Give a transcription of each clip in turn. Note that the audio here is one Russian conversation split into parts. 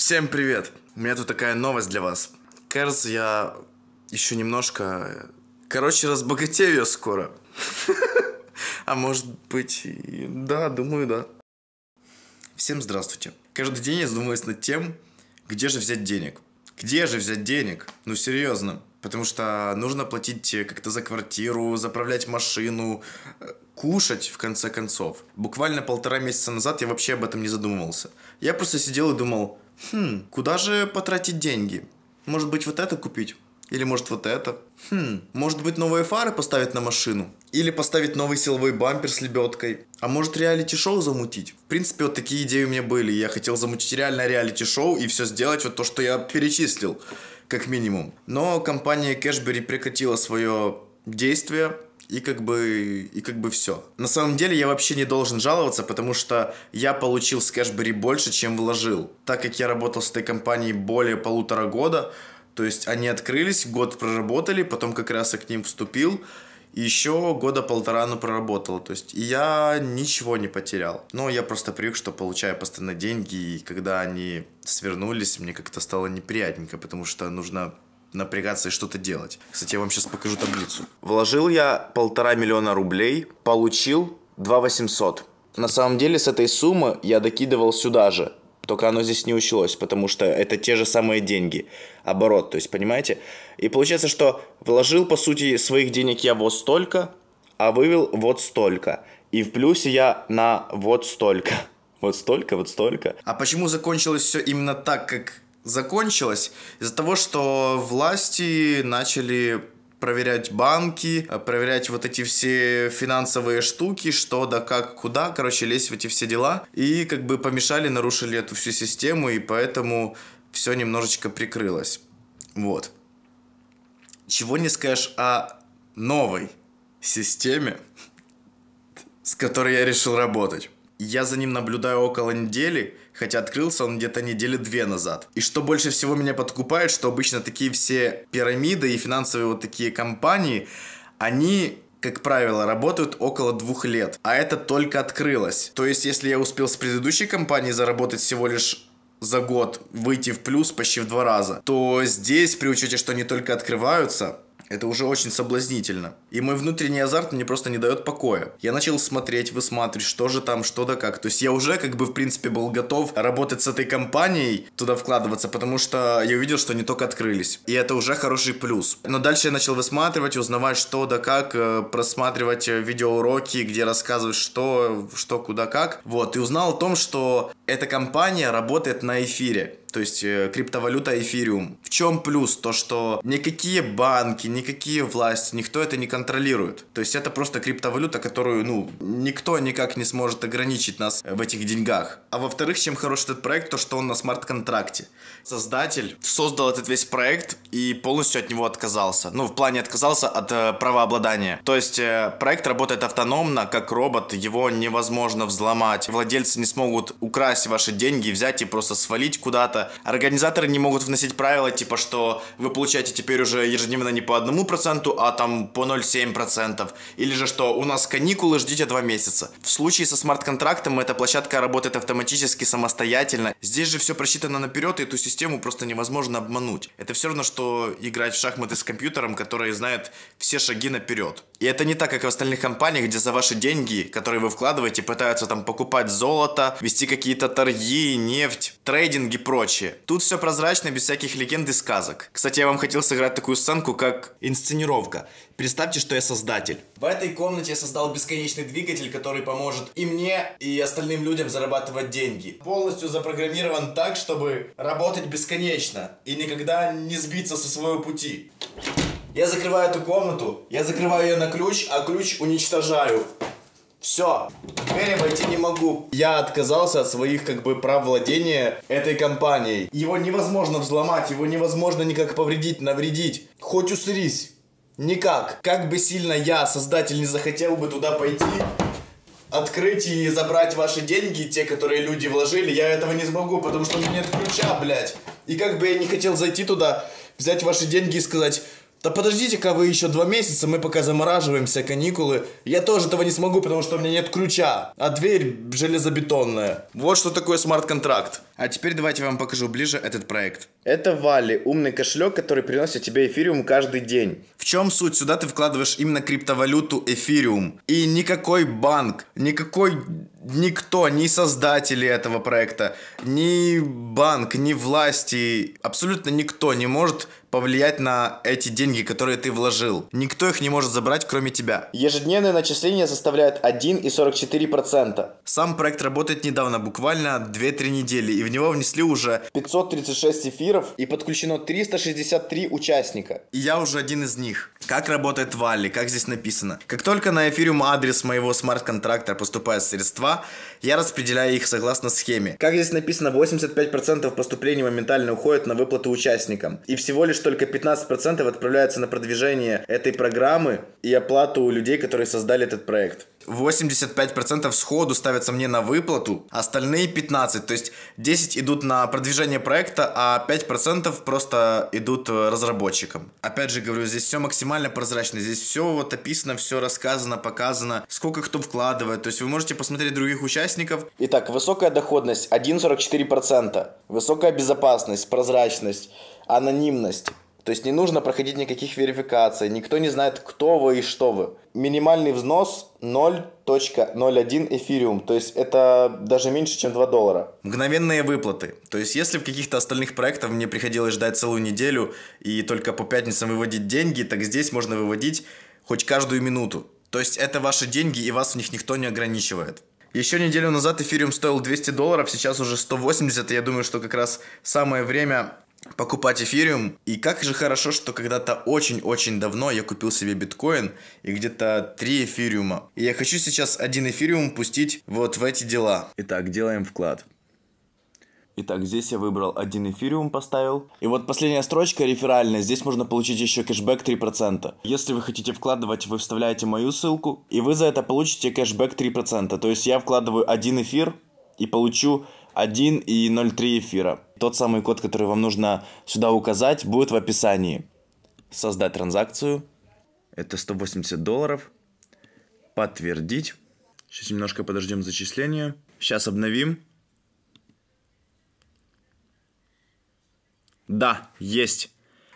Всем привет! У меня тут такая новость для вас. Кажется, я еще немножко... Короче, разбогатею я скоро. А может быть... Да, думаю, да. Всем здравствуйте. Каждый день я задумываюсь над тем, где же взять денег. Где же взять денег? Ну, серьезно. Потому что нужно платить как-то за квартиру, заправлять машину, э, кушать, в конце концов. Буквально полтора месяца назад я вообще об этом не задумывался. Я просто сидел и думал, Хм, куда же потратить деньги? Может быть, вот это купить? Или может вот это? Хм, может быть новые фары поставить на машину? Или поставить новый силовой бампер с лебедкой? А может реалити-шоу замутить? В принципе, вот такие идеи у меня были. Я хотел замутить реальное реалити-шоу и все сделать вот то, что я перечислил, как минимум. Но компания Кэшбери прекратила свое действие, и как бы, и как бы все. На самом деле я вообще не должен жаловаться, потому что я получил с кэшбэри больше, чем вложил. Так как я работал с этой компанией более полутора года, то есть они открылись, год проработали, потом как раз я к ним вступил, и еще года полтора она проработала. То есть я ничего не потерял. Но я просто привык, что получаю постоянно деньги, и когда они свернулись, мне как-то стало неприятненько, потому что нужно напрягаться и что-то делать. Кстати, я вам сейчас покажу таблицу. Вложил я полтора миллиона рублей, получил 2 800. На самом деле с этой суммы я докидывал сюда же, только оно здесь не училось, потому что это те же самые деньги, оборот, то есть, понимаете? И получается, что вложил, по сути, своих денег я вот столько, а вывел вот столько. И в плюсе я на вот столько. Вот столько, вот столько. А почему закончилось все именно так, как закончилось из-за того, что власти начали проверять банки, э, проверять вот эти все финансовые штуки, что да как, куда, короче, лезть в эти все дела. И как бы помешали, нарушили эту всю систему, и поэтому все немножечко прикрылось. Вот. Чего не скажешь о новой системе, с которой я решил работать. Я за ним наблюдаю около недели, хотя открылся он где-то недели две назад. И что больше всего меня подкупает, что обычно такие все пирамиды и финансовые вот такие компании, они как правило, работают около двух лет, а это только открылось. То есть, если я успел с предыдущей компании заработать всего лишь за год выйти в плюс почти в два раза, то здесь, при учете, что они только открываются, это уже очень соблазнительно. И мой внутренний азарт мне просто не дает покоя. Я начал смотреть, высматривать, что же там, что да как. То есть я уже как бы в принципе был готов работать с этой компанией, туда вкладываться, потому что я увидел, что они только открылись. И это уже хороший плюс. Но дальше я начал высматривать, узнавать, что да как, э, просматривать э, видеоуроки, где рассказывают, что, что, куда, как. Вот, и узнал о том, что эта компания работает на эфире то есть э, криптовалюта эфириум. В чем плюс? То, что никакие банки, никакие власти, никто это не контролирует. То есть это просто криптовалюта, которую, ну, никто никак не сможет ограничить нас э, в этих деньгах. А во-вторых, чем хорош этот проект, то, что он на смарт-контракте. Создатель создал этот весь проект и полностью от него отказался. Ну, в плане отказался от э, правообладания. То есть э, проект работает автономно, как робот, его невозможно взломать. Владельцы не смогут украсть ваши деньги, взять и просто свалить куда-то процента. Организаторы не могут вносить правила, типа, что вы получаете теперь уже ежедневно не по одному проценту, а там по 0,7 процентов. Или же что, у нас каникулы, ждите два месяца. В случае со смарт-контрактом эта площадка работает автоматически, самостоятельно. Здесь же все просчитано наперед, и эту систему просто невозможно обмануть. Это все равно, что играть в шахматы с компьютером, который знает все шаги наперед. И это не так, как в остальных компаниях, где за ваши деньги, которые вы вкладываете, пытаются там покупать золото, вести какие-то торги, нефть, трейдинг и прочее. Короче, тут все прозрачно, без всяких легенд и сказок. Кстати, я вам хотел сыграть такую сценку, как инсценировка. Представьте, что я создатель. В этой комнате я создал бесконечный двигатель, который поможет и мне, и остальным людям зарабатывать деньги. Полностью запрограммирован так, чтобы работать бесконечно и никогда не сбиться со своего пути. Я закрываю эту комнату, я закрываю ее на ключ, а ключ уничтожаю. Все, Мэри войти не могу. Я отказался от своих как бы прав владения этой компанией. Его невозможно взломать, его невозможно никак повредить, навредить. Хоть усырись. Никак. Как бы сильно я, создатель, не захотел бы туда пойти, открыть и забрать ваши деньги, те, которые люди вложили, я этого не смогу, потому что у меня нет ключа, блядь. И как бы я не хотел зайти туда, взять ваши деньги и сказать, да подождите-ка вы еще два месяца, мы пока замораживаемся, каникулы. Я тоже этого не смогу, потому что у меня нет ключа, а дверь железобетонная. Вот что такое смарт-контракт. А теперь давайте вам покажу ближе этот проект. Это Вали, умный кошелек, который приносит тебе эфириум каждый день. В чем суть? Сюда ты вкладываешь именно криптовалюту эфириум. И никакой банк, никакой никто, ни создатели этого проекта, ни банк, ни власти, абсолютно никто не может повлиять на эти деньги, которые ты вложил. Никто их не может забрать, кроме тебя. Ежедневные начисления составляют 1,44%. Сам проект работает недавно, буквально 2-3 недели, и в него внесли уже 536 эфиров и подключено 363 участника. И я уже один из них. Как работает Валли, как здесь написано. Как только на эфириум адрес моего смарт-контракта поступают средства, права, я распределяю их согласно схеме. Как здесь написано, 85% поступлений моментально уходят на выплаты участникам. И всего лишь только 15% отправляется на продвижение этой программы и оплату людей, которые создали этот проект. 85% сходу ставятся мне на выплату, остальные 15%, то есть 10 идут на продвижение проекта, а 5% просто идут э, разработчикам. Опять же говорю, здесь все максимально прозрачно, здесь все вот описано, все рассказано, показано, сколько кто вкладывает, то есть вы можете посмотреть других участников. Итак, высокая доходность 1,44%, высокая безопасность, прозрачность, анонимность. То есть не нужно проходить никаких верификаций, никто не знает, кто вы и что вы. Минимальный взнос 0.01 эфириум, то есть это даже меньше, чем 2 доллара. Мгновенные выплаты. То есть если в каких-то остальных проектах мне приходилось ждать целую неделю и только по пятницам выводить деньги, так здесь можно выводить хоть каждую минуту. То есть это ваши деньги и вас в них никто не ограничивает. Еще неделю назад эфириум стоил 200 долларов, сейчас уже 180, и я думаю, что как раз самое время покупать эфириум. И как же хорошо, что когда-то очень-очень давно я купил себе биткоин и где-то три эфириума. И я хочу сейчас один эфириум пустить вот в эти дела. Итак, делаем вклад. Итак, здесь я выбрал один эфириум поставил. И вот последняя строчка реферальная. Здесь можно получить еще кэшбэк 3%. Если вы хотите вкладывать, вы вставляете мою ссылку, и вы за это получите кэшбэк 3%. То есть я вкладываю один эфир и получу 1 и 0,3 эфира. Тот самый код, который вам нужно сюда указать, будет в описании. Создать транзакцию. Это 180 долларов. Подтвердить. Сейчас немножко подождем зачисления. Сейчас обновим. Да, есть.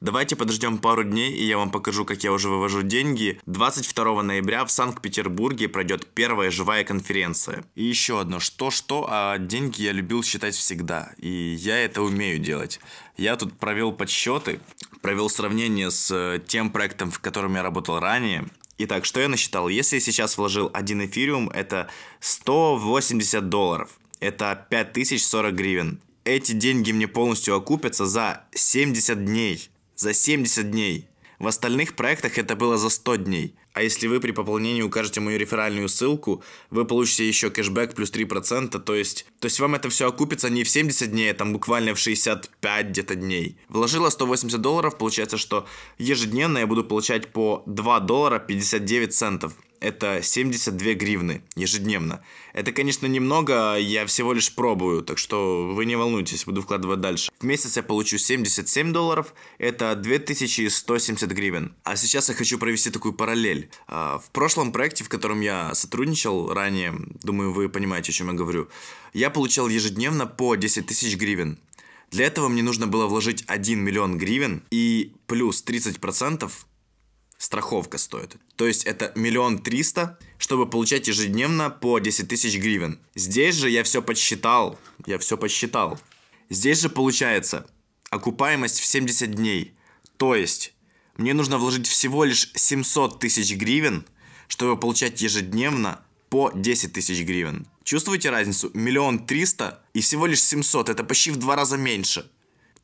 Давайте подождем пару дней, и я вам покажу, как я уже вывожу деньги. 22 ноября в Санкт-Петербурге пройдет первая живая конференция. И еще одно, что-что, а деньги я любил считать всегда, и я это умею делать. Я тут провел подсчеты, провел сравнение с э, тем проектом, в котором я работал ранее, Итак, что я насчитал? Если я сейчас вложил 1 эфириум, это 180 долларов. Это 5040 гривен. Эти деньги мне полностью окупятся за 70 дней за 70 дней. В остальных проектах это было за 100 дней. А если вы при пополнении укажете мою реферальную ссылку, вы получите еще кэшбэк плюс 3%, то есть... То есть вам это все окупится не в 70 дней, а там буквально в 65 где-то дней. Вложила 180 долларов, получается, что ежедневно я буду получать по 2 доллара 59 центов это 72 гривны ежедневно. Это, конечно, немного, я всего лишь пробую, так что вы не волнуйтесь, буду вкладывать дальше. В месяц я получу 77 долларов, это 2170 гривен. А сейчас я хочу провести такую параллель. А, в прошлом проекте, в котором я сотрудничал ранее, думаю, вы понимаете, о чем я говорю, я получал ежедневно по 10 тысяч гривен. Для этого мне нужно было вложить 1 миллион гривен и плюс 30% страховка стоит. То есть это миллион триста, чтобы получать ежедневно по 10 тысяч гривен. Здесь же я все подсчитал, я все подсчитал. Здесь же получается окупаемость в 70 дней. То есть мне нужно вложить всего лишь 700 тысяч гривен, чтобы получать ежедневно по 10 тысяч гривен. Чувствуете разницу? Миллион триста и всего лишь 700. Это почти в два раза меньше.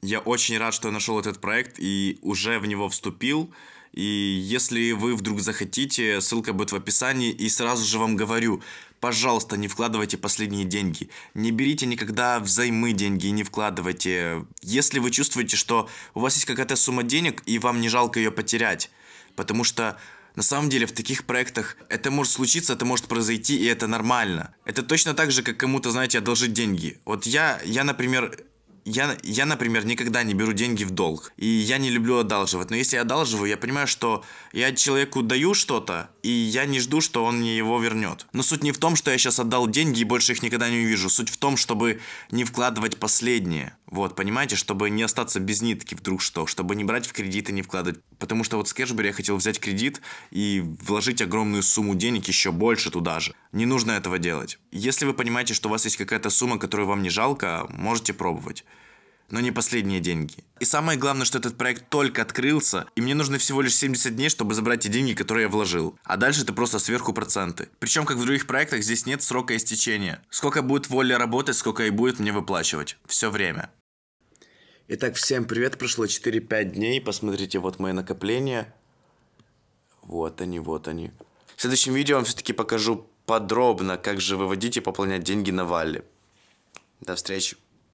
Я очень рад, что я нашел этот проект и уже в него вступил. И если вы вдруг захотите, ссылка будет в описании. И сразу же вам говорю, пожалуйста, не вкладывайте последние деньги. Не берите никогда взаймы деньги и не вкладывайте. Если вы чувствуете, что у вас есть какая-то сумма денег и вам не жалко ее потерять, потому что на самом деле в таких проектах это может случиться, это может произойти, и это нормально. Это точно так же, как кому-то, знаете, одолжить деньги. Вот я, я, например, я, я, например, никогда не беру деньги в долг, и я не люблю одалживать. Но если я одалживаю, я понимаю, что я человеку даю что-то, и я не жду, что он мне его вернет. Но суть не в том, что я сейчас отдал деньги и больше их никогда не увижу. Суть в том, чтобы не вкладывать последнее. Вот, понимаете, чтобы не остаться без нитки вдруг что, чтобы не брать в кредит и не вкладывать. Потому что вот с Кэшбери я хотел взять кредит и вложить огромную сумму денег еще больше туда же. Не нужно этого делать. Если вы понимаете, что у вас есть какая-то сумма, которую вам не жалко, можете пробовать но не последние деньги. И самое главное, что этот проект только открылся, и мне нужно всего лишь 70 дней, чтобы забрать те деньги, которые я вложил. А дальше это просто сверху проценты. Причем, как в других проектах, здесь нет срока истечения. Сколько будет воля работать, сколько и будет мне выплачивать. Все время. Итак, всем привет, прошло 4-5 дней, посмотрите, вот мои накопления. Вот они, вот они. В следующем видео я вам все-таки покажу подробно, как же выводить и пополнять деньги на Валли. До встречи.